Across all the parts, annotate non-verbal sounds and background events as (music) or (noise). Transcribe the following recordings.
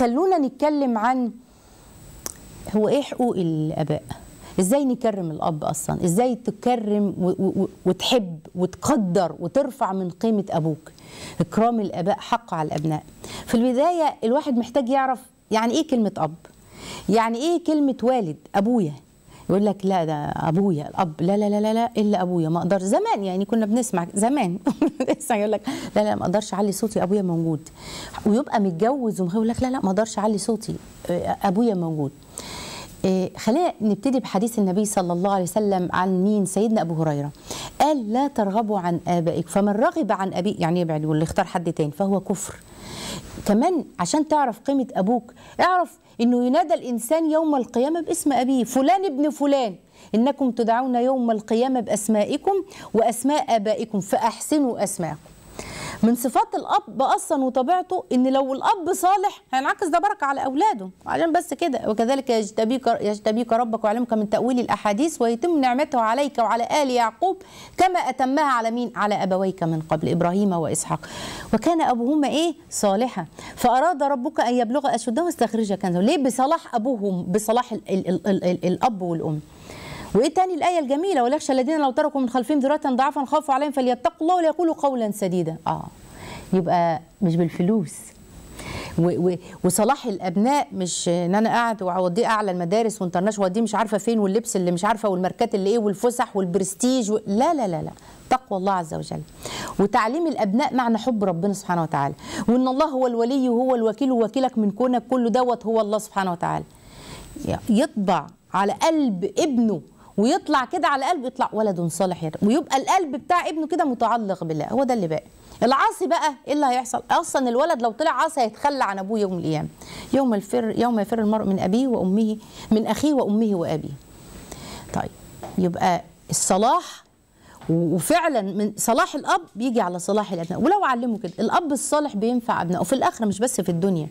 خلونا نتكلم عن هو ايه حقوق الاباء ازاي نكرم الاب اصلا ازاي تكرم وتحب وتقدر وترفع من قيمه ابوك اكرام الاباء حق على الابناء في البدايه الواحد محتاج يعرف يعني ايه كلمه اب يعني ايه كلمه والد ابويا يقول لك لا ده ابويا الاب لا لا لا لا, لا الا ابويا ما اقدر زمان يعني كنا بنسمع زمان (laughs) لسه يقول لك لا لا ما اقدرش اعلي صوتي ابويا موجود ويبقى متجوز ويقول لك لا لا ما اقدرش اعلي صوتي آه، ابويا موجود آه، خلينا نبتدي بحديث النبي صلى الله عليه وسلم عن مين سيدنا ابو هريره قال لا ترغبوا عن ابائك فمن رغب عن ابيه يعني يبعد واللي اختار حد تاني فهو كفر كمان عشان تعرف قيمه ابوك اعرف انه ينادى الانسان يوم القيامه باسم ابيه فلان ابن فلان انكم تدعون يوم القيامه باسمائكم واسماء ابائكم فاحسنوا اسماءكم من صفات الاب اصلا وطبيعته ان لو الاب صالح هينعكس ده بركه على اولاده عشان بس كده وكذلك يجتبيك يجتبيك ربك ويعلمك من تاويل الاحاديث ويتم نعمته عليك وعلى ال يعقوب كما اتمها على مين على ابويك من قبل ابراهيم واسحاق وكان ابوهما ايه صالحا فاراد ربك ان يبلغ اشده واستخرج كنزهما ليه بصلاح ابوهم بصلاح الـ الـ الـ الـ الاب والام وايه تاني الايه الجميله ولا الذين لو تركوا من خلفهم ذرة ضعفا خافوا عليهم فليتقوا الله وليقولوا قولا سديدا اه يبقى مش بالفلوس وصلاح الابناء مش ان انا قاعد واوديه اعلى المدارس وانترناش واوديه مش عارفه فين واللبس اللي مش عارفه والماركات اللي ايه والفسح والبرستيج و... لا لا لا لا تقوى الله عز وجل وتعليم الابناء معنى حب ربنا سبحانه وتعالى وان الله هو الولي وهو الوكيل ووكيلك من كونك كله دوت هو الله سبحانه وتعالى يطبع على قلب ابنه ويطلع كده على قلب يطلع ولد صالح ويبقى القلب بتاع ابنه كده متعلق بالله هو ده اللي باقي العاصي بقى ايه اللي هيحصل اصلا الولد لو طلع عاصي هيتخلى عن ابوه يوم القيامه يوم الفر يوم يفر المرء من ابيه وامه من اخيه وامه وابيه طيب يبقى الصلاح وفعلا من صلاح الاب بيجي على صلاح الابناء ولو علمه كده الاب الصالح بينفع ابنائه في الاخره مش بس في الدنيا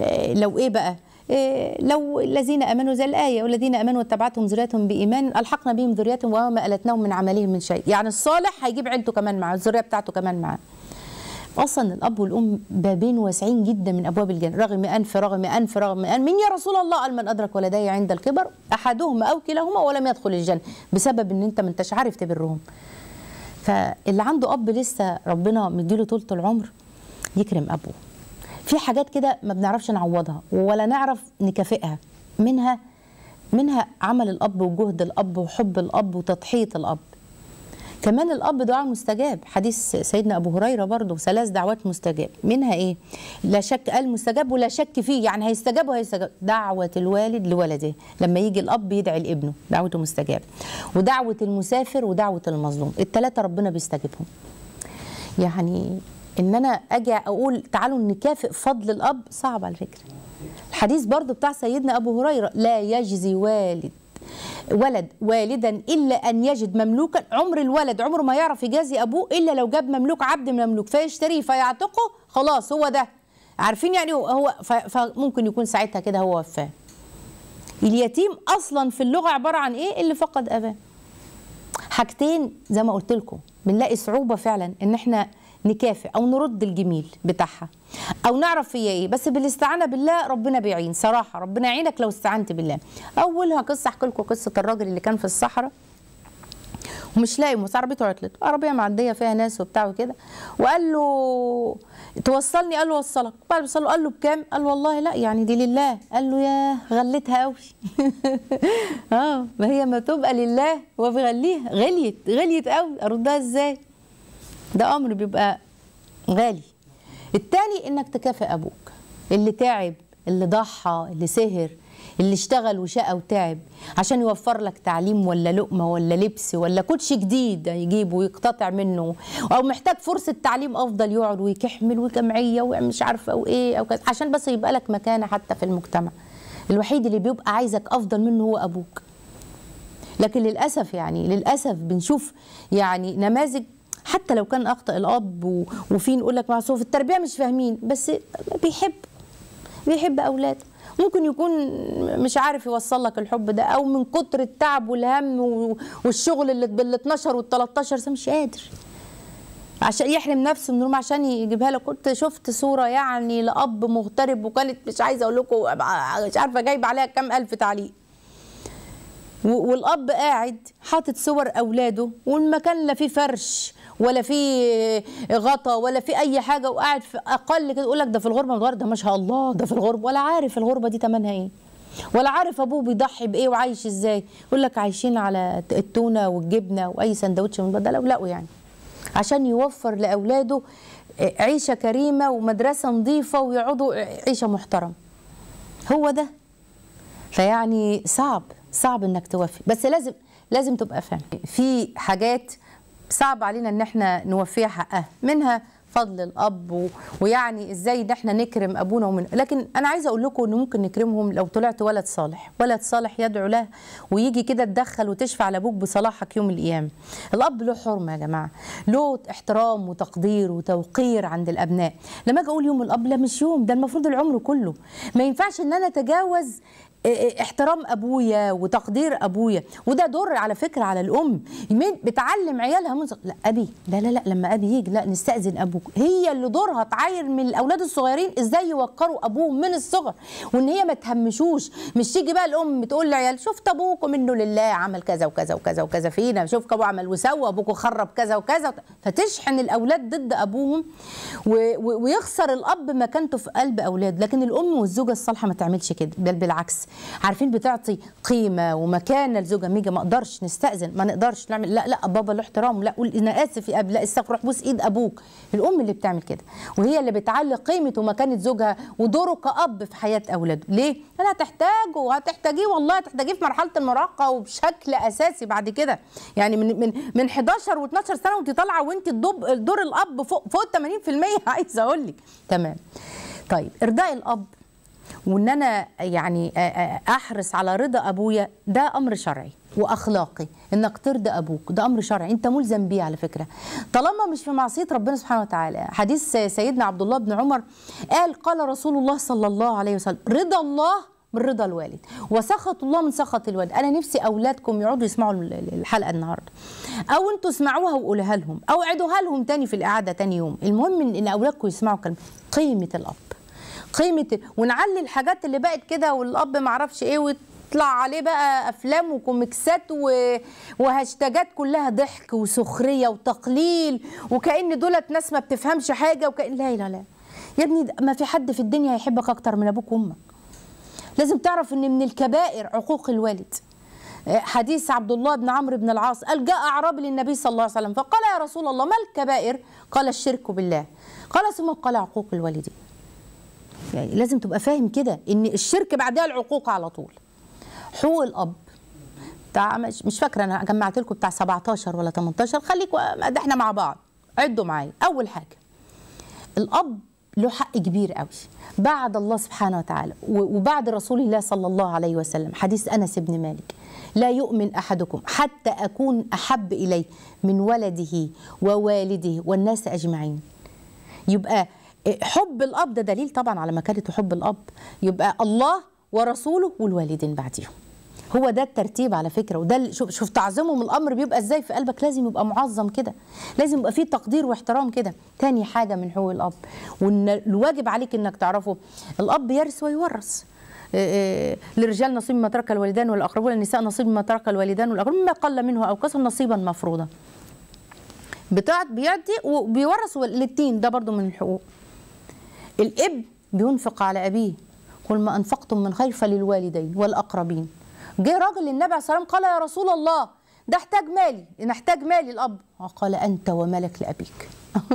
آه، لو ايه بقى إيه، لو الذين امنوا زي الايه والذين امنوا واتبعتهم ذريتهم بايمان الحقنا بهم ذريتهم وما التناهم من عملهم من شيء يعني الصالح هيجيب عيلته كمان معاه الذريه بتاعته كمان معاه اصلا الاب والام بابين واسعين جدا من ابواب الجنه رغم انف رغم انف رغم انف من يا رسول الله قال من ادرك ولدي عند الكبر احدهما او كلاهما ولم يدخل الجنه بسبب ان انت ما انتش عارف تبرهم فاللي عنده اب لسه ربنا مديله طولة العمر يكرم ابوه في حاجات كده ما بنعرفش نعوضها ولا نعرف نكافئها منها منها عمل الاب وجهد الاب وحب الاب وتضحيه الاب كمان الاب دعاء مستجاب حديث سيدنا ابو هريره برضه ثلاث دعوات مستجاب منها ايه لا شك قال مستجاب ولا شك فيه يعني هيستجاب وهيستجاب دعوه الوالد لولده لما يجي الاب يدعي لابنه دعوته مستجاب ودعوه المسافر ودعوه المظلوم الثلاثه ربنا بيستجيبهم يعني ان انا اجي اقول تعالوا نكافئ فضل الاب صعب على فكره الحديث برضو بتاع سيدنا ابو هريره لا يجزي والد ولد والدا الا ان يجد مملوكا عمر الولد عمره ما يعرف يجازي ابوه الا لو جاب مملوك عبد من المملوك فيشتريه فيعتقه خلاص هو ده عارفين يعني هو فممكن يكون ساعتها كده هو وفاه اليتيم اصلا في اللغه عباره عن ايه اللي فقد اباه حاجتين زي ما قلت لكم بنلاقي صعوبه فعلا ان احنا نكافئ او نرد الجميل بتاعها او نعرف هي ايه بس بالاستعانه بالله ربنا بيعين صراحه ربنا يعينك لو استعنت بالله اولها قصه احكي لكم قصه الراجل اللي كان في الصحراء ومش لاقي موس عربيته عطلت عربيه معديه فيها ناس وبتاع وكده وقال له توصلني قال له وصلك بعد وصله قال له بكام قال له والله لا يعني دي لله قال له يا غلتها قوي (laughs) اه ما هي ما تبقى لله وبغليها غليت غليت قوي اردها ازاي ده امر بيبقى غالي التاني انك تكافئ ابوك اللي تعب اللي ضحى اللي سهر اللي اشتغل وشقى وتعب عشان يوفر لك تعليم ولا لقمه ولا لبس ولا كوتش جديد يجيبه ويقتطع منه او محتاج فرصه تعليم افضل يقعد ويكحمل وجمعيه ومش عارفه وايه او كده عشان بس يبقى لك مكانه حتى في المجتمع الوحيد اللي بيبقى عايزك افضل منه هو ابوك لكن للاسف يعني للاسف بنشوف يعني نماذج حتى لو كان اخطا الاب وفي نقول لك معصوم في التربيه مش فاهمين بس بيحب بيحب اولاده ممكن يكون مش عارف يوصل لك الحب ده او من كتر التعب والهم والشغل اللي بال 12 وال 13 سنه مش قادر عشان يحرم نفسه من عشان يجيبها لك كنت شفت صوره يعني لاب مغترب وكانت مش عايزه اقول لكم مش عارفه جايبه عليها كام الف تعليق والاب قاعد حاطط صور اولاده والمكان لا فيه فرش ولا في غطا ولا في اي حاجه وقاعد في اقل كده يقول لك ده في الغربه ده ما شاء الله ده في الغربه ولا عارف الغربه دي ثمنها ايه ولا عارف ابوه بيضحي بايه وعايش ازاي يقول لك عايشين على التونه والجبنه واي سندوتش من ده لقوا يعني عشان يوفر لاولاده عيشه كريمه ومدرسه نظيفه ويقعدوا عيشه محترمه هو ده فيعني صعب صعب انك توفي بس لازم لازم تبقى فاهم في حاجات صعب علينا ان احنا نوفيها حقها منها فضل الاب و... ويعني ازاي ان احنا نكرم ابونا ومن لكن انا عايزه اقول لكم ان ممكن نكرمهم لو طلعت ولد صالح ولد صالح يدعو له ويجي كده تدخل وتشفع لابوك بصلاحك يوم القيام الاب له حرمه يا جماعه له احترام وتقدير وتوقير عند الابناء لما اجي اقول يوم الاب لا مش يوم ده المفروض العمر كله ما ينفعش ان انا اتجاوز إيه، إيه، احترام ابويا وتقدير ابويا وده دور على فكره على الام بتعلم عيالها منذ لا ابي لا لا لا لما ابي يجي لا نستاذن ابوك هي اللي دورها تعاير من الاولاد الصغيرين ازاي يوقروا ابوهم من الصغر وان هي ما تهمشوش مش تيجي بقى الام تقول لعيال شفت ابوكم منه لله عمل كذا وكذا وكذا وكذا فينا شوف ابو عمل وسوى ابوكم خرب كذا وكذا فتشحن الاولاد ضد ابوهم ويخسر الاب مكانته في قلب اولاد لكن الام والزوجه الصالحه ما تعملش كده بل بالعكس عارفين بتعطي قيمه ومكانه لزوجها ميجا ما اقدرش نستاذن ما نقدرش نعمل لا لا بابا له احترام لا قول انا اسف يا اب لا استغفر روح بوس ايد ابوك الام اللي بتعمل كده وهي اللي بتعلي قيمه ومكانه زوجها ودوره كاب في حياه اولاده ليه انا هتحتاجه وهتحتاجيه والله هتحتاجيه في مرحله المراهقه وبشكل اساسي بعد كده يعني من من من 11 و12 سنه وانت طالعه وانت دور الاب فوق فوق 80% (laughs) عايزه اقول لك تمام طيب ارضاء الاب وان انا يعني احرص على رضا ابويا ده امر شرعي واخلاقي انك ترضى ابوك ده امر شرعي انت ملزم بيه على فكره طالما مش في معصيه ربنا سبحانه وتعالى حديث سيدنا عبد الله بن عمر قال قال رسول الله صلى الله عليه وسلم رضا الله من رضا الوالد وسخط الله من سخط الوالد انا نفسي اولادكم يقعدوا يسمعوا الحلقه النهارده او انتوا اسمعوها وقولها لهم او اعدوها لهم تاني في القعده تاني يوم المهم ان اولادكم يسمعوا كلمه قيمه الاب قيمه ونعلي الحاجات اللي بقت كده والاب ما اعرفش ايه ويطلع عليه بقى افلام وكوميكسات وهاشتاجات كلها ضحك وسخريه وتقليل وكان دولت ناس ما بتفهمش حاجه وكان لا لا لا يا ابني ما في حد في الدنيا هيحبك اكتر من ابوك وامك لازم تعرف ان من الكبائر عقوق الوالد آه، حديث عبد الله بن عمرو بن العاص قال جاء اعرابي للنبي صلى الله عليه وسلم فقال يا رسول الله ما الكبائر قال الشرك بالله قال ثم قال عقوق الوالدين يعني لازم تبقى فاهم كده ان الشرك بعدها العقوق على طول حقوق الاب بتاع مش, فاكره انا جمعت لكم بتاع 17 ولا 18 خليك ده احنا مع بعض عدوا معايا اول حاجه الاب له حق كبير قوي بعد الله سبحانه وتعالى وبعد رسول الله صلى الله عليه وسلم حديث انس بن مالك لا يؤمن احدكم حتى اكون احب اليه من ولده ووالده والناس اجمعين يبقى حب الاب ده دليل طبعا على مكانه حب الاب يبقى الله ورسوله والوالدين بعديهم هو ده الترتيب على فكره وده شوف شوف تعظيمهم الامر بيبقى ازاي في قلبك لازم يبقى معظم كده لازم يبقى فيه تقدير واحترام كده تاني حاجه من حقوق الاب وان الواجب عليك انك تعرفه الاب يرث ويورث آه، آه، للرجال نصيب ما ترك الوالدان والاقربون للنساء نصيب ما ترك الوالدان والاقربون ما قل منه او كثر نصيبا مفروضا بتاعت بيعطي وبيورث للتين ده برضو من الحقوق الاب بينفق على ابيه قل ما انفقتم من خير فللوالدين والاقربين جه راجل للنبي عليه السلام قال يا رسول الله ده احتاج مالي احتاج مالي الاب قال انت وملك لابيك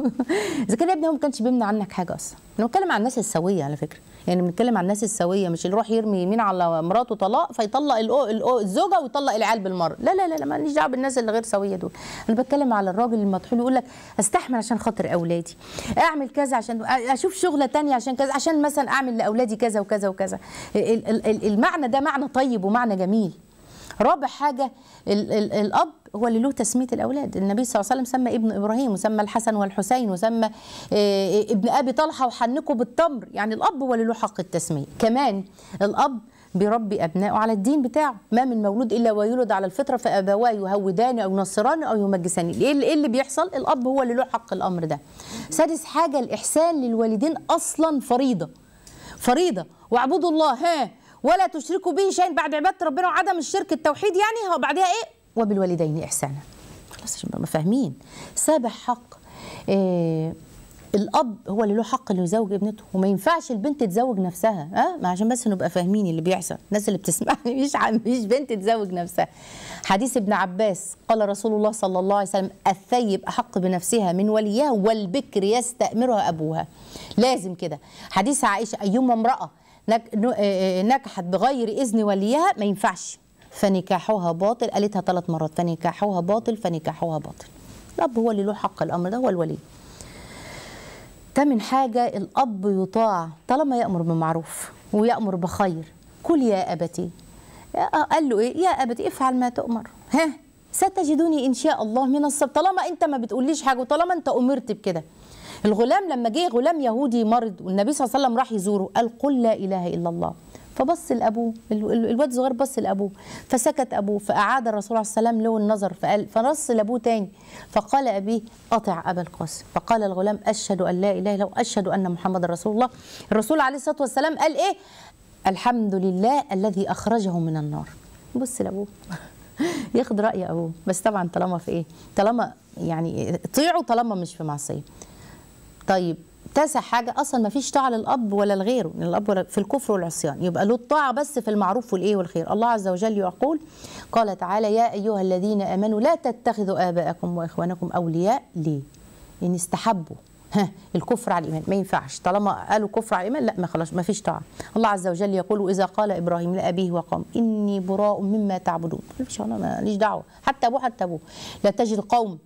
(laughs) اذا كان ابني هو ما كانش بيمنع عنك حاجه اصلا انا بتكلم عن الناس السويه على فكره يعني بنتكلم عن الناس السويه مش اللي يروح يرمي يمين على مراته طلاق فيطلق الأو الأو الزوجه ويطلق العيال بالمره لا لا لا, لا ماليش دعوه بالناس اللي غير سويه دول انا بتكلم على الراجل المطحون يقول لك استحمل عشان خاطر اولادي اعمل كذا عشان اشوف شغله ثانيه عشان كذا عشان مثلا اعمل لاولادي كذا وكذا وكذا المعنى ده معنى طيب ومعنى جميل رابع حاجه الاب هو اللي له تسميه الاولاد النبي صلى الله عليه وسلم سمى ابن ابراهيم وسمى الحسن والحسين وسمى آه، ابن ابي طلحه وحنكه بالتمر يعني الاب هو اللي له حق التسميه كمان الاب بيربي أبنائه على الدين بتاعه ما من مولود إلا ويولد على الفطرة فأبواه يهودان أو ينصران أو يمجسان إيه, إيه اللي بيحصل الأب هو اللي له حق الأمر ده سادس حاجة الإحسان للوالدين أصلا فريضة فريضة واعبدوا الله ها ولا تشركوا به شيئا بعد عبادة ربنا وعدم الشرك التوحيد يعني هو بعدها إيه وبالوالدين إحسانا خلاص عشان فاهمين سابع حق إيه الاب هو اللي له حق انه يزوج ابنته وما ينفعش البنت تزوج نفسها ها أه؟ عشان بس نبقى فاهمين اللي بيحصل الناس اللي بتسمعني (laughs) مش مش بنت تزوج نفسها حديث ابن عباس قال رسول الله صلى الله عليه وسلم الثيب احق بنفسها من وليها والبكر يستأمرها ابوها لازم كده حديث عائشه ايما امراه نجحت آه، آه، بغير اذن وليها ما ينفعش فنكاحها باطل قالتها ثلاث مرات فنكاحها باطل فنكاحها باطل الاب هو اللي له حق الامر ده هو الولي تمن حاجة الأب يطاع طالما يأمر بمعروف ويأمر بخير قل يا أبتي قال له إيه يا أبتي افعل ما تؤمر ها ستجدني إن شاء الله من الصبر طالما أنت ما بتقوليش حاجة وطالما أنت أمرت بكده الغلام لما جه غلام يهودي مرض والنبي صلى الله عليه وسلم راح يزوره قال قل لا إله إلا الله فبص لابوه الواد الصغير بص لابوه فسكت ابوه فاعاد الرسول عليه السلام له النظر فقال فنص لابوه تاني فقال ابيه اطع ابا القاسم فقال الغلام اشهد ان لا اله الا هو اشهد ان محمد رسول الله الرسول عليه الصلاه والسلام قال ايه الحمد لله الذي اخرجه من النار بص لابوه (laughs) ياخد راي ابوه بس طبعا طالما في ايه طالما يعني اطيعوا طالما مش في معصيه طيب تاسع حاجه اصلا ما فيش طاعه للاب ولا لغيره للاب يعني ولا في الكفر والعصيان يبقى له الطاعه بس في المعروف والايه والخير الله عز وجل يقول قال تعالى يا ايها الذين امنوا لا تتخذوا اباءكم واخوانكم اولياء ليه ان استحبوا ها الكفر على الايمان ما ينفعش طالما قالوا كفر على الايمان لا ما خلاص ما فيش طاعه الله عز وجل يقول واذا قال ابراهيم لابيه وقام اني براء مما تعبدون ما فيش انا ماليش دعوه حتى ابوه حتى ابوه لا تجد قوم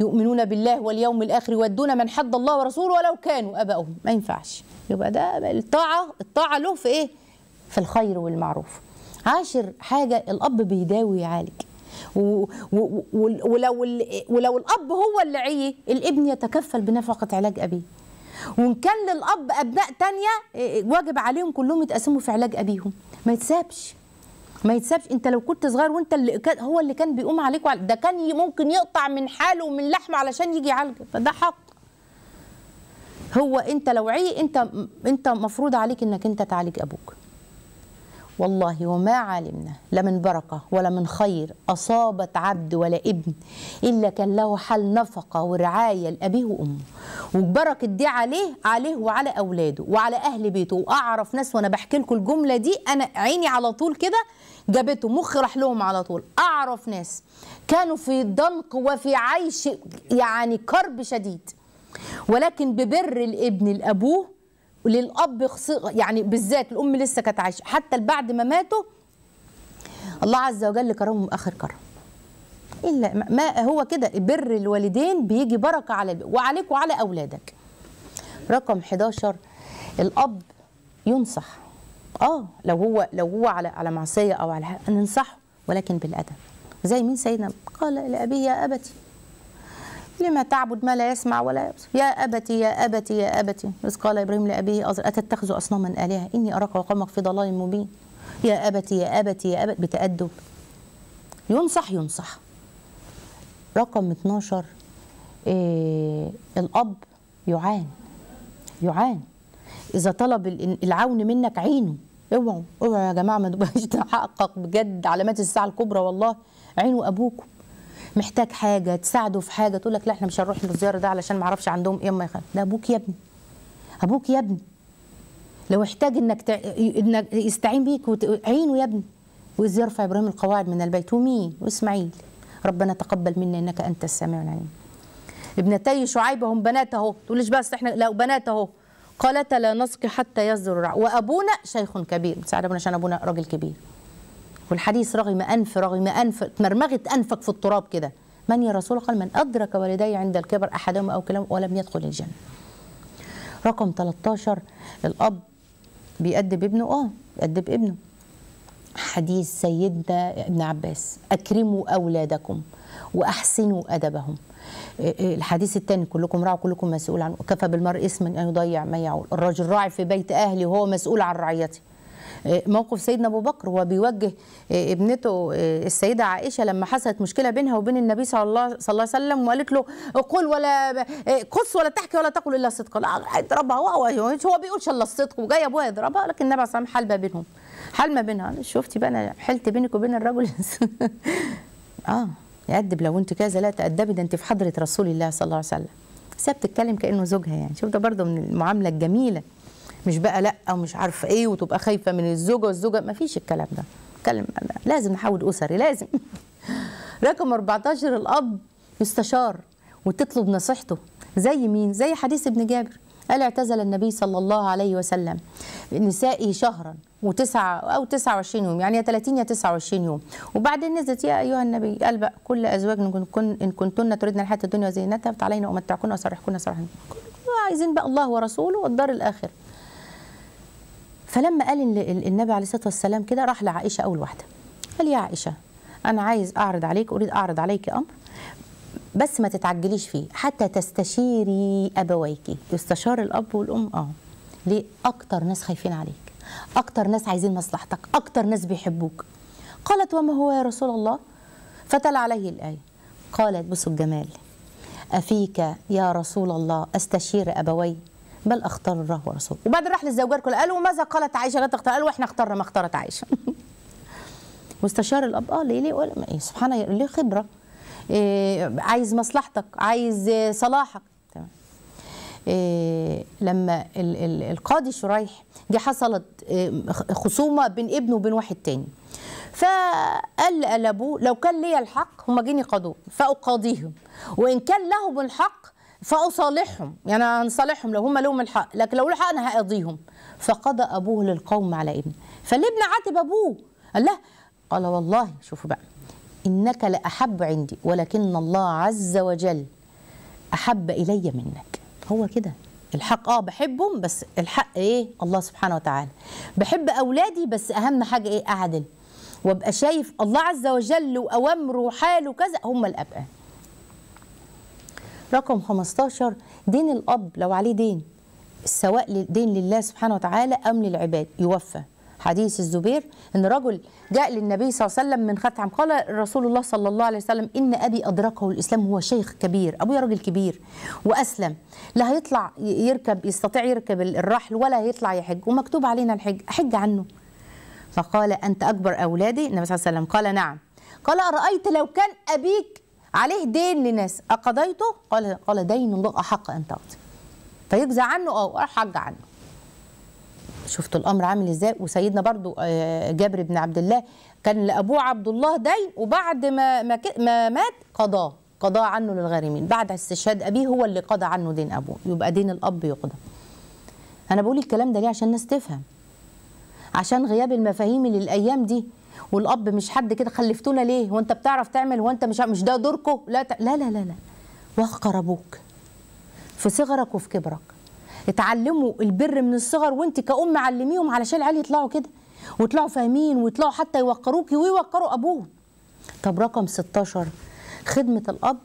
يؤمنون بالله واليوم الآخر يودون من حد الله ورسوله ولو كانوا اباؤهم ما ينفعش يبقى ده الطاعة الطاعة له في إيه؟ في الخير والمعروف عاشر حاجة الأب بيداوي يعالج و... و... ولو ال... ولو الاب هو اللي عي الابن يتكفل بنفقه علاج ابيه وان كان للاب ابناء تانية إيه، واجب عليهم كلهم يتقسموا في علاج ابيهم ما يتسابش ما يتسابش انت لو كنت صغير وانت اللي كان هو اللي كان بيقوم عليك وعلى ده كان ممكن يقطع من حاله ومن لحمه علشان يجي يعالجك فده حق هو انت لو عي انت انت مفروض عليك انك انت تعالج ابوك والله وما علمنا لا من بركة ولا من خير أصابت عبد ولا ابن إلا كان له حال نفقة ورعاية لأبيه وأمه وبركة دي عليه عليه وعلى أولاده وعلى أهل بيته وأعرف ناس وأنا بحكي لكم الجملة دي أنا عيني على طول كده جابته مخ راح لهم على طول أعرف ناس كانوا في ضنك وفي عيش يعني كرب شديد ولكن ببر الابن لأبوه للاب يعني بالذات الام لسه كانت عايشه حتى بعد ما ماتوا الله عز وجل كرمهم اخر كرم الا ما هو كده بر الوالدين بيجي بركه على وعليك وعلى اولادك رقم 11 الاب ينصح اه لو هو لو هو على على معصيه او على ننصحه ولكن بالادب زي مين سيدنا قال لابي يا ابتي لما تعبد ما لا يسمع ولا يبصر يا أبتي يا أبتي يا أبتي إذ قال إبراهيم لأبيه أزر أتتخذ أصناما آلهة إني أراك وقومك في ضلال مبين يا أبتي يا أبتي يا أبتي بتأدب ينصح ينصح رقم 12 إيه الأب يعان يعان إذا طلب العون منك عينه اوعوا اوعوا يا جماعة ما تبقاش تحقق بجد علامات الساعة الكبرى والله عينوا أبوكم محتاج حاجه تساعده في حاجه تقول لك لا احنا مش هنروح للزياره ده علشان ما اعرفش عندهم ايه ما اما ده ابوك يا ابني ابوك يا ابني لو احتاج انك ت... انك يستعين بيك عينه يا ابني واذ يرفع ابراهيم القواعد من البيت ومين واسماعيل ربنا تقبل منا انك انت السميع العليم ابنتي شعيب هم بنات اهو تقوليش بس احنا لو بنات اهو قالت لا نسقي حتى يصدر وابونا شيخ كبير ساعد ابونا عشان ابونا راجل كبير والحديث رغم أنف رغم أنف تمرمغت أنفك في التراب كده من يا رسول قال من أدرك والدي عند الكبر أحدهما أو كلام ولم يدخل الجنة رقم 13 الأب بيأدب ابنه آه بيأدب ابنه حديث سيدنا ابن عباس أكرموا أولادكم وأحسنوا أدبهم آه، آه، الحديث الثاني كلكم راع كلكم مسؤول عن كفى بالمرء اسما أن يضيع ما يعول الرجل راعي في بيت أهلي وهو مسؤول عن رعيته آه، موقف سيدنا ابو بكر وهو بيوجه آه، ابنته آه، السيده عائشه لما حصلت مشكله بينها وبين النبي صلى الله صلى الله عليه وسلم وقالت له قل ولا قص ولا تحكي ولا تقل الا الصدق لا اضربها هو هو بيقولش الا الصدق وجاي ابوها يضربها لكن النبي صلى الله عليه وسلم حل ما بينهم حل ما بينها شفتي بقى انا حلت بينك وبين الرجل (laughs) اه يأدب لو انت كذا لا تأدبي ده انت في حضرة رسول الله صلى الله عليه وسلم بس بتتكلم كأنه زوجها يعني شوف ده برضه من المعاملة الجميلة مش بقى لا او مش عارفه ايه وتبقى خايفه من الزوجه والزوجه ما فيش الكلام ده كلام لازم نحاول اسري لازم (laughs) رقم 14 الاب يستشار وتطلب نصيحته زي مين زي حديث ابن جابر قال اعتزل النبي صلى الله عليه وسلم نسائي شهرا وتسعة أو 29 يوم يعني يا 30 يا 29 يوم وبعدين نزلت يا أيها النبي قال بقى كل أزواج إن كنتن تريدن الحياة الدنيا وزينتها فعلينا أمتعكن وسرحكن سرحا عايزين بقى الله ورسوله والدار الآخر فلما قال النبي عليه الصلاه والسلام كده راح لعائشه اول واحده قال يا عائشه انا عايز اعرض عليك اريد اعرض عليك امر بس ما تتعجليش فيه حتى تستشيري ابويك يستشار الاب والام اه ليه اكتر ناس خايفين عليك اكتر ناس عايزين مصلحتك اكتر ناس بيحبوك قالت وما هو يا رسول الله فتل عليه الايه قالت بصوا الجمال افيك يا رسول الله استشير ابوي بل اختار الله ورسوله وبعد راح للزوجات كلها قالوا ماذا قالت عائشه لا تختار قالوا احنا اخترنا ما اختارت عائشه واستشار (laughs) الاب اه ليه ليه إيه، سبحان الله ليه خبره إيه عايز مصلحتك عايز صلاحك تمام إيه لما ال ال القاضي شريح دي حصلت إيه، خصومه بين ابنه وبين واحد تاني فقال لابوه لو كان ليا الحق هم جيني قضوه فاقاضيهم وان كان لهم الحق فأصالحهم يعني هنصالحهم لو هم لهم الحق لكن لو الحق أنا هقضيهم فقضى أبوه للقوم على ابنه فالابن عاتب أبوه قال له قال والله شوفوا بقى إنك لأحب عندي ولكن الله عز وجل أحب إلي منك هو كده الحق اه بحبهم بس الحق ايه الله سبحانه وتعالى بحب اولادي بس اهم حاجه ايه اعدل وابقى شايف الله عز وجل واوامره وحاله وكذا هم الابقى رقم 15 دين الأب لو عليه دين سواء دين لله سبحانه وتعالى أم للعباد يوفى حديث الزبير ان رجل جاء للنبي صلى الله عليه وسلم من ختعم قال رسول الله صلى الله عليه وسلم ان ابي ادركه الاسلام هو شيخ كبير ابويا راجل كبير واسلم لا هيطلع يركب يستطيع يركب الرحل ولا هيطلع يحج ومكتوب علينا الحج أحج عنه فقال انت اكبر اولادي النبي صلى الله عليه وسلم قال نعم قال ارايت لو كان ابيك عليه دين لناس أقضيته قال قال دين الله أحق أن تقضي فيجزى عنه أو أحج عنه شفتوا الأمر عامل إزاي وسيدنا برضو آه، جابر بن عبد الله كان لأبوه عبد الله دين وبعد ما, ما, ما مات قضاه قضاه عنه للغارمين بعد استشهاد أبيه هو اللي قضى عنه دين أبوه يبقى دين الأب يقضى أنا بقول الكلام ده ليه عشان الناس تفهم عشان غياب المفاهيم اللي الأيام دي والاب مش حد كده خلفتونا ليه وانت بتعرف تعمل وانت مش مش ده دوركم لا, ت... لا لا لا لا وقر ابوك في صغرك وفي كبرك اتعلموا البر من الصغر وانت كأم علميهم علشان العيال يطلعوا كده ويطلعوا فاهمين ويطلعوا حتى يوقروكي ويوقروا ابوهم طب رقم 16 خدمة الأب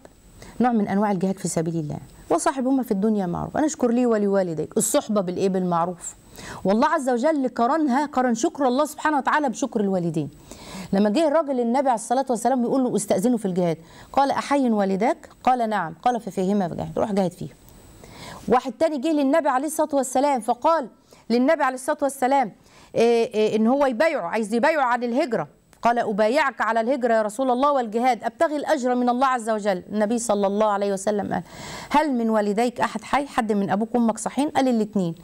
نوع من أنواع الجهاد في سبيل الله وصاحبهما في الدنيا معروف أنا أشكر لي ولوالديك الصحبة بالإيه بالمعروف والله عز وجل قرنها قرن شكر الله سبحانه وتعالى بشكر الوالدين لما جه الراجل النبي عليه الصلاه والسلام بيقول له استاذنه في الجهاد قال احي والداك قال نعم قال ففيهما جهاد روح جاهد فيه واحد تاني جه للنبي عليه الصلاه والسلام فقال للنبي عليه الصلاه والسلام إيه إيه ان هو يبايعه عايز يبايعه عن الهجره قال أبايعك على الهجرة يا رسول الله والجهاد أبتغي الأجر من الله عز وجل النبي صلى الله عليه وسلم قال هل من والديك أحد حي حد من أبوك وأمك صحيين قال الاثنين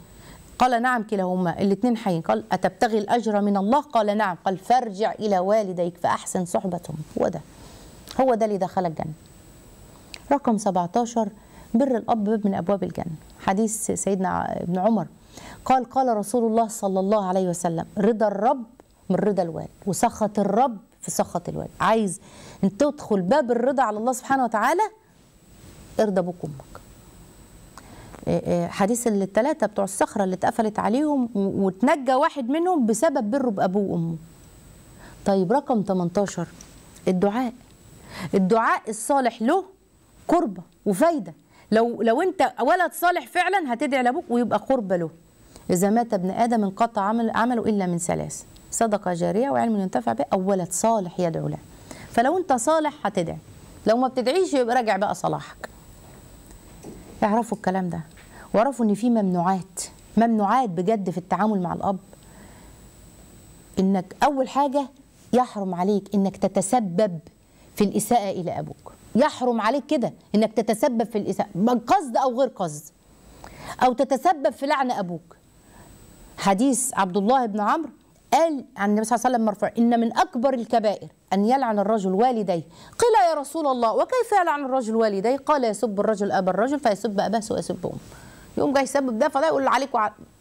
قال نعم كلاهما الاثنين حيين قال أتبتغي الأجر من الله قال نعم قال فارجع إلى والديك فأحسن صحبتهم هو ده هو ده اللي دخل الجنة رقم 17 بر الأب من أبواب الجنة حديث سيدنا ابن عمر قال قال رسول الله صلى الله عليه وسلم رضا الرب من رضا الوالد وسخط الرب في سخط الوالد عايز ان تدخل باب الرضا على الله سبحانه وتعالى ارضى ابوك وامك حديث الثلاثه بتوع الصخره اللي اتقفلت عليهم وتنجى واحد منهم بسبب بره بابوه وامه طيب رقم 18 الدعاء الدعاء الصالح له قربه وفايده لو لو انت ولد صالح فعلا هتدعي لابوك ويبقى قربه له اذا مات ابن ادم انقطع عمل عمله الا من ثلاث صدقه جاريه وعلم ينتفع به او ولد صالح يدعو له فلو انت صالح هتدعي لو ما بتدعيش يبقى راجع بقى صلاحك اعرفوا الكلام ده وعرفوا ان في ممنوعات ممنوعات بجد في التعامل مع الاب انك اول حاجه يحرم عليك انك تتسبب في الاساءه الى ابوك يحرم عليك كده انك تتسبب في الاساءه قصد او غير قصد او تتسبب في لعن ابوك حديث عبد الله بن عمرو قال عن النبي صلى الله عليه وسلم مرفوع ان من اكبر الكبائر ان يلعن الرجل والديه قيل يا رسول الله وكيف يلعن الرجل والديه قال يسب الرجل ابا الرجل فيسب اباه ويسب امه يقوم جاي يسبب ده فده يقول عليك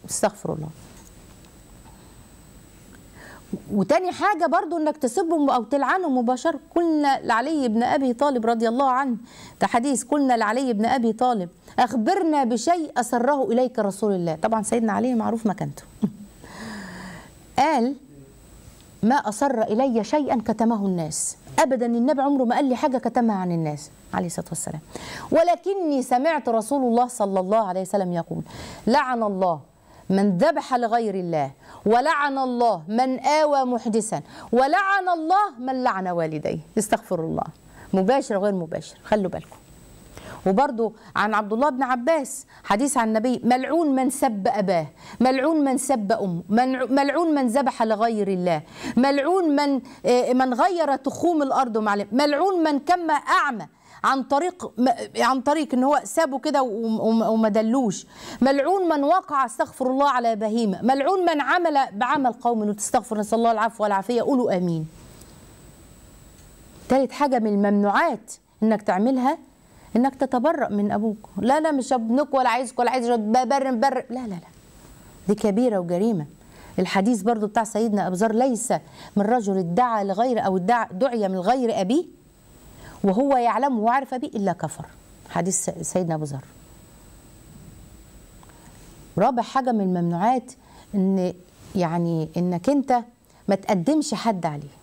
استغفر الله وتاني حاجة برضو انك تسبهم او تلعنهم مباشرة قلنا لعلي بن ابي طالب رضي الله عنه ده حديث قلنا لعلي بن ابي طالب اخبرنا بشيء اسره اليك رسول الله طبعا سيدنا علي معروف مكانته (laughs) قال ما اسر الي شيئا كتمه الناس ابدا النبي عمره ما قال لي حاجه كتمها عن الناس عليه الصلاه والسلام ولكني سمعت رسول الله صلى الله عليه وسلم يقول لعن الله من ذبح لغير الله ولعن الله من آوى محدثا ولعن الله من لعن والديه استغفر الله مباشر وغير مباشر خلوا بالكم وبرضو عن عبد الله بن عباس حديث عن النبي ملعون من سب أباه ملعون من سب أمه ملعون من ذبح لغير الله ملعون من آه، من غير تخوم الأرض ومعلم ملعون من كم أعمى عن طريق عن طريق ان هو سابه كده وما دلوش ملعون من وقع استغفر الله على بهيمه ملعون من عمل بعمل قوم وتستغفر نسال الله العفو والعافيه قولوا امين تالت حاجه من الممنوعات انك تعملها انك تتبرأ من ابوك لا لا مش ابنك ولا عايزك ولا عايز ببر بر لا لا لا دي كبيرة وجريمة الحديث برضو بتاع سيدنا أبو ذر ليس من رجل ادعى لغير أو ادعى دعي من غير أبيه وهو يعلم وعرف به إلا كفر حديث سيدنا أبو ذر رابع حاجة من الممنوعات إن يعني إنك أنت ما تقدمش حد عليه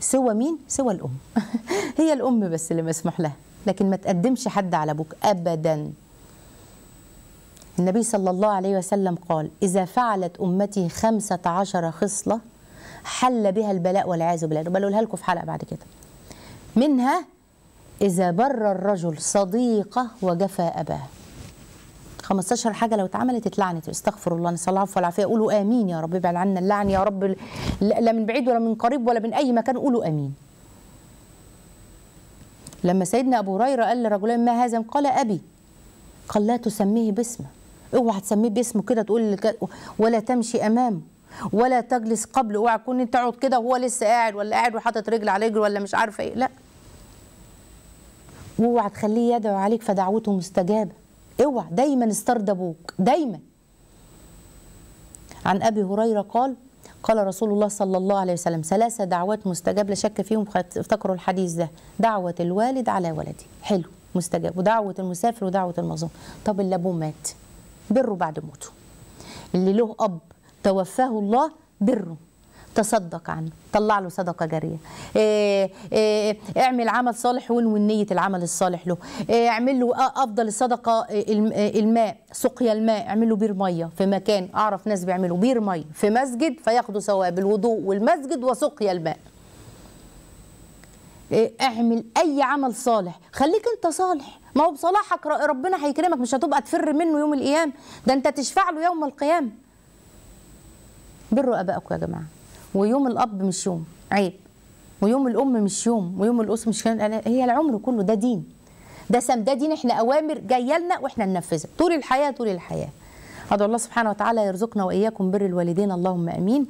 سوى مين؟ سوى الأم (laughs) هي الأم بس اللي مسموح لها لكن ما تقدمش حد على ابوك ابدا النبي صلى الله عليه وسلم قال اذا فعلت امتي خمسة عشر خصله حل بها البلاء والعياذ بالله بقولها لكم في حلقه بعد كده منها إذا بر الرجل صديقه وجفى أباه 15 حاجة لو اتعملت اتلعنت استغفر الله نسأل الله العفو والعافية قولوا آمين يا رب ابعد عنا اللعن يا رب لا من بعيد ولا من قريب ولا من أي مكان قولوا آمين لما سيدنا أبو هريرة قال لرجلين ما هذا قال أبي قال لا تسميه باسمه اوعى تسميه باسمه كده تقول ولا تمشي امامه ولا تجلس قبل اوعى تكون انت تقعد كده وهو لسه قاعد ولا قاعد وحاطط رجل على رجل ولا مش عارفه ايه لا اوعى تخليه يدعو عليك فدعوته مستجابه اوعى دايما استرد ابوك دايما عن ابي هريره قال قال رسول الله صلى الله عليه وسلم ثلاث دعوات مستجاب لا شك فيهم افتكروا الحديث ده دعوة الوالد على ولدي حلو مستجاب ودعوة المسافر ودعوة المظلوم طب اللي أبوه مات بره بعد موته اللي له أب توفاه الله بره تصدق عنه طلع له صدقة جارية إيه, إيه،, إيه، اعمل عمل صالح ونية العمل الصالح له إيه اعمل له أفضل الصدقة الماء سقيا الماء اعمل له بير مية في مكان أعرف ناس بيعملوا بير مية في مسجد فياخدوا ثواب الوضوء والمسجد وسقيا الماء إيه، اعمل أي عمل صالح خليك أنت صالح ما هو بصلاحك ربنا هيكرمك مش هتبقى تفر منه يوم القيامة ده أنت تشفع له يوم القيامة بروا أبائكم يا جماعة ويوم الاب مش يوم عيب ويوم الام مش يوم ويوم الاس مش كان هي العمر كله ده دين ده سم ده دين احنا اوامر جايه لنا واحنا ننفذها طول الحياه طول الحياه ادعو الله سبحانه وتعالى يرزقنا واياكم بر الوالدين اللهم امين